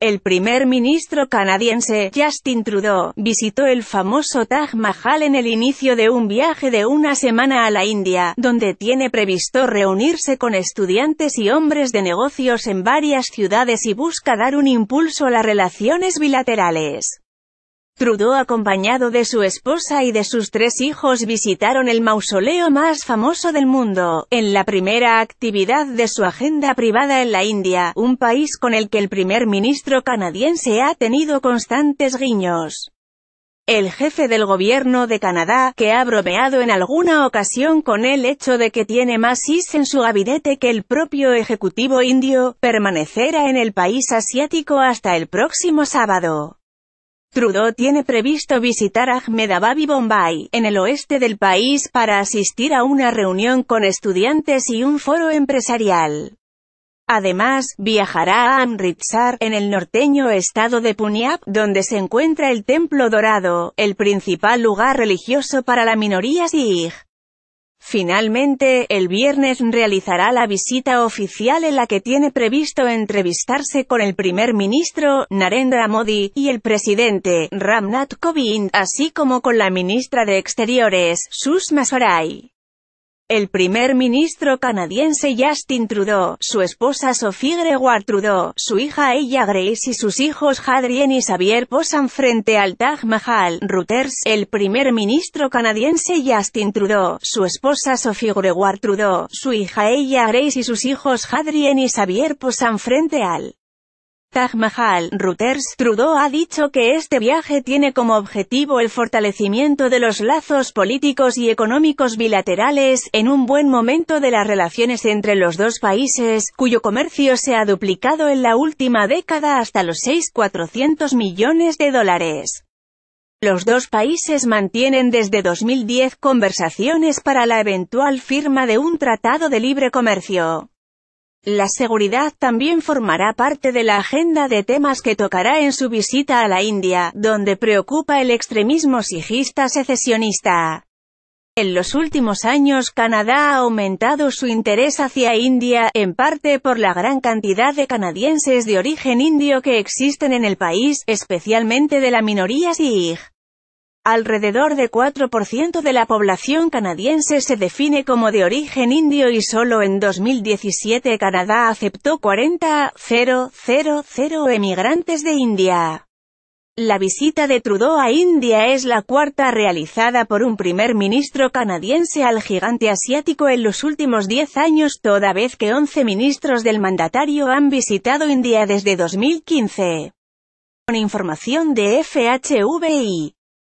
El primer ministro canadiense, Justin Trudeau, visitó el famoso Taj Mahal en el inicio de un viaje de una semana a la India, donde tiene previsto reunirse con estudiantes y hombres de negocios en varias ciudades y busca dar un impulso a las relaciones bilaterales. Trudeau acompañado de su esposa y de sus tres hijos visitaron el mausoleo más famoso del mundo, en la primera actividad de su agenda privada en la India, un país con el que el primer ministro canadiense ha tenido constantes guiños. El jefe del gobierno de Canadá, que ha bromeado en alguna ocasión con el hecho de que tiene más IS en su gabinete que el propio ejecutivo indio, permanecerá en el país asiático hasta el próximo sábado. Trudeau tiene previsto visitar Ahmedabad y Bombay, en el oeste del país, para asistir a una reunión con estudiantes y un foro empresarial. Además, viajará a Amritsar, en el norteño estado de Punjab, donde se encuentra el Templo Dorado, el principal lugar religioso para la minoría Sikh. Finalmente, el viernes realizará la visita oficial en la que tiene previsto entrevistarse con el primer ministro, Narendra Modi, y el presidente, Ramnath Kovind, así como con la ministra de Exteriores, Sushma Swaraj. El primer ministro canadiense Justin Trudeau, su esposa Sophie Gregoire Trudeau, su hija Ella Grace y sus hijos Hadrien y Xavier posan frente al Taj Mahal. Reuters, el primer ministro canadiense Justin Trudeau, su esposa Sophie Gregoire Trudeau, su hija Ella Grace y sus hijos Hadrien y Xavier posan frente al Taj Mahal, Reuters, Trudeau ha dicho que este viaje tiene como objetivo el fortalecimiento de los lazos políticos y económicos bilaterales, en un buen momento de las relaciones entre los dos países, cuyo comercio se ha duplicado en la última década hasta los 6.400 millones de dólares. Los dos países mantienen desde 2010 conversaciones para la eventual firma de un tratado de libre comercio. La seguridad también formará parte de la agenda de temas que tocará en su visita a la India, donde preocupa el extremismo sijista secesionista. En los últimos años Canadá ha aumentado su interés hacia India, en parte por la gran cantidad de canadienses de origen indio que existen en el país, especialmente de la minoría sij. Alrededor de 4% de la población canadiense se define como de origen indio y solo en 2017 Canadá aceptó 40,000 emigrantes de India. La visita de Trudeau a India es la cuarta realizada por un primer ministro canadiense al gigante asiático en los últimos 10 años toda vez que 11 ministros del mandatario han visitado India desde 2015. Con información de FHVI.